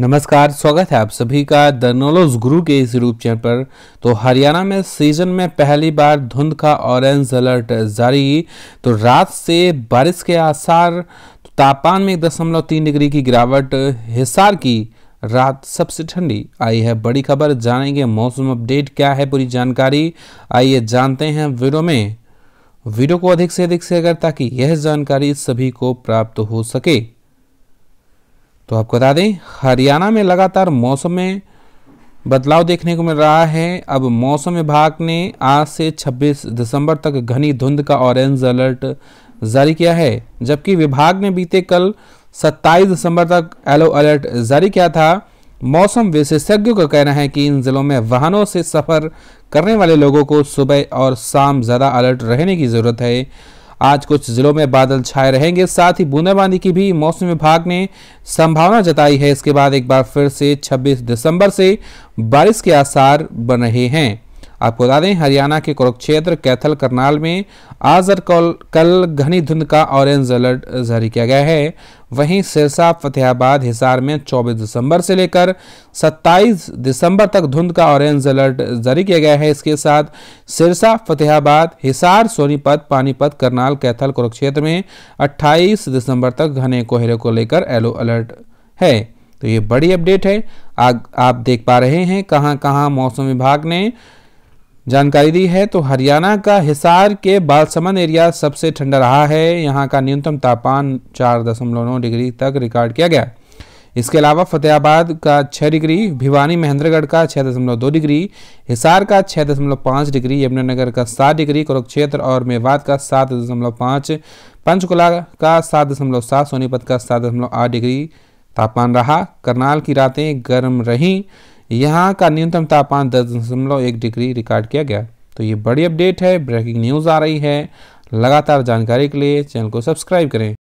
नमस्कार स्वागत है आप सभी का द नॉलेज गुरु के इस यूट्यूब चैनल पर तो हरियाणा में सीजन में पहली बार धुंध का ऑरेंज अलर्ट जारी तो रात से बारिश के आसार तो तापमान में एक दशमलव तीन डिग्री की गिरावट हिसार की रात सबसे ठंडी आई है बड़ी खबर जानेंगे मौसम अपडेट क्या है पूरी जानकारी आइए जानते हैं वीडियो में वीडियो को अधिक से अधिक शेयर कर ताकि यह जानकारी सभी को प्राप्त हो सके तो आपको बता दें हरियाणा में लगातार मौसम में बदलाव देखने को मिल रहा है अब मौसम विभाग ने आज से 26 दिसंबर तक घनी धुंध का ऑरेंज अलर्ट जारी किया है जबकि विभाग ने बीते कल 27 दिसंबर तक येलो अलर्ट जारी किया था मौसम विशेषज्ञों का कहना है कि इन जिलों में वाहनों से सफ़र करने वाले लोगों को सुबह और शाम ज़्यादा अलर्ट रहने की ज़रूरत है आज कुछ जिलों में बादल छाए रहेंगे साथ ही बूंदाबांदी की भी मौसम विभाग ने संभावना जताई है इसके बाद एक बार फिर से 26 दिसंबर से बारिश के आसार बन रहे हैं आपको बता दें हरियाणा के कुरुक्षेत्र कैथल करनाल में आज और कल घनी धुंध का ऑरेंज अलर्ट जारी किया गया है वहीं सिरसा फतेहाबाद हिसार में 24 दिसंबर से लेकर 27 दिसंबर तक धुंध का ऑरेंज अलर्ट जारी किया गया है इसके साथ सिरसा फतेहाबाद हिसार सोनीपत पानीपत करनाल कैथल कुरुक्षेत्र में 28 दिसंबर तक घने कोहरे को लेकर येलो अलर्ट है तो ये बड़ी अपडेट है आग आप देख पा रहे हैं कहाँ कहाँ मौसम विभाग ने जानकारी दी है तो हरियाणा का हिसार के बालसमन एरिया सबसे ठंडा रहा है यहाँ का न्यूनतम तापमान चार दशमलव नौ डिग्री तक रिकॉर्ड किया गया इसके अलावा फतेहाबाद का छः डिग्री भिवानी महेंद्रगढ़ का छः दशमलव दो डिग्री हिसार का छः दशमलव पाँच डिग्री यमुनानगर का सात डिग्री कुरुक्षेत्र और मेवात का सात दशमलव पाँच पंचकुला का सात दशमलव सात सोनीपत का सात दशमलव आठ डिग्री तापमान रहा करनाल की रातें गर्म रहीं यहाँ का न्यूनतम तापमान दस दशमलव एक डिग्री रिकॉर्ड किया गया तो ये बड़ी अपडेट है ब्रेकिंग न्यूज़ आ रही है लगातार जानकारी के लिए चैनल को सब्सक्राइब करें